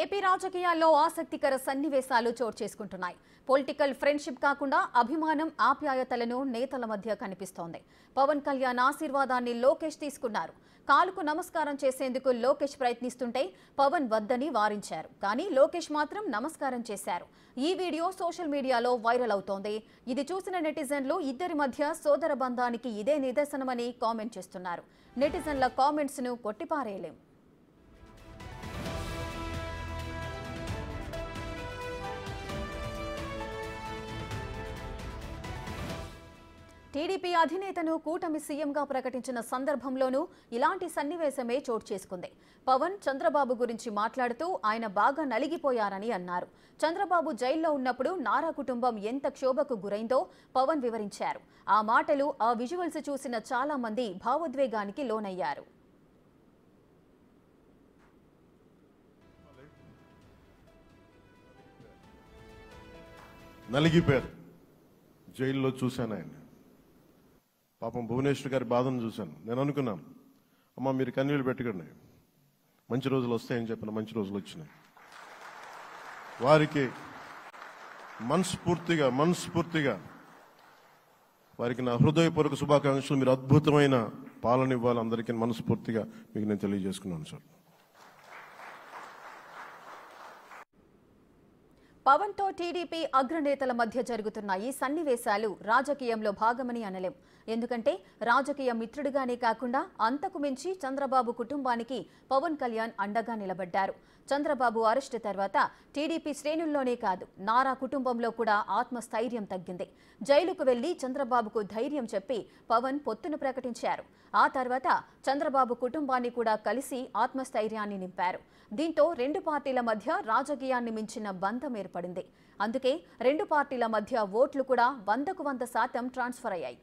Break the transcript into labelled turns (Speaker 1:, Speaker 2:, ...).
Speaker 1: AP రాజకీయాల్లో ఆసక్తికర సన్నివేశాలు చోటు చేసుకుంటున్నాయి పొలిటికల్ ఫ్రెండ్షిప్ కాకుండా అభిమానం ఆప్యాయతలను నేతల మధ్య కనిపిస్తోంది పవన్ కళ్యాణ్ ఆశీర్వాదాన్ని లోకేష్ తీసుకున్నారు కాలుకు నమస్కారం చేసేందుకు లోకేష్ ప్రయత్నిస్తుంటే పవన్ వద్దని వారించారు కానీ లోకేష్ మాత్రం నమస్కారం చేశారు ఈ వీడియో సోషల్ మీడియాలో వైరల్ అవుతోంది ఇది చూసిన నెటిజన్లు ఇద్దరి మధ్య సోదర బంధానికి ఇదే నిదర్శనమని కామెంట్ చేస్తున్నారు నెటిజన్ల కామెంట్స్ను కొట్టిపారేయలేం టీడీపీ అధినేతను కూటమి సీఎంగా ప్రకటించిన సందర్భంలోనూ ఇలాంటి సన్నివేశమే చోటు చేసుకుంది పవన్ చంద్రబాబు గురించి మాట్లాడుతూ ఆయన బాగా నలిగిపోయారని అన్నారు చంద్రబాబు జైల్లో ఉన్నప్పుడు నారా కుటుంబం ఎంత క్షోభకు గురైందో పవన్ వివరించారు ఆ మాటలు ఆ విజువల్స్ చూసిన చాలా మంది భావోద్వేగానికి లోనయ్యారు
Speaker 2: నలిగిపోయారు జైల్లో చూశాను ఆయన్ని పాపం భువనేశ్వర్ గారి బాధను చూశాను నేను అనుకున్నాను అమ్మ మీరు కన్నీళ్ళు పెట్టుకోండి మంచి రోజులు వస్తాయని చెప్పిన మంచి రోజులు వచ్చినాయి వారికి మనస్ఫూర్తిగా మనస్ఫూర్తిగా వారికి నా హృదయపూర్వక శుభాకాంక్షలు మీరు అద్భుతమైన పాలన ఇవ్వాలి అందరికీ మనస్ఫూర్తిగా మీకు నేను తెలియజేసుకున్నాను సార్
Speaker 1: పవన్ తో టీడీపీ అగ్రనేతల మధ్య జరుగుతున్న ఈ సన్నివేశాలు రాజకీయంలో భాగమని అనలేం ఎందుకంటే రాజకీయ మిత్రుడిగానే కాకుండా అంతకు మించి చంద్రబాబు కుటుంబానికి పవన్ కళ్యాణ్ అండగా నిలబడ్డారు చంద్రబాబు అరెస్టు తర్వాత టీడీపీ శ్రేణుల్లోనే కాదు నారా కుటుంబంలో కూడా ఆత్మస్థైర్యం తగ్గింది జైలుకు వెళ్లి చంద్రబాబుకు ధైర్యం చెప్పి పవన్ పొత్తును ప్రకటించారు ఆ తర్వాత చంద్రబాబు కుటుంబాన్ని కూడా కలిసి ఆత్మస్థైర్యాన్ని నింపారు దీంతో రెండు పార్టీల మధ్య రాజకీయాన్ని మించిన బంధం ఏర్పడింది పడింది అందుకే రెండు పార్టీల మధ్య ఓట్లు కూడా వందకు వంద శాతం ట్రాన్స్ఫర్ అయ్యాయి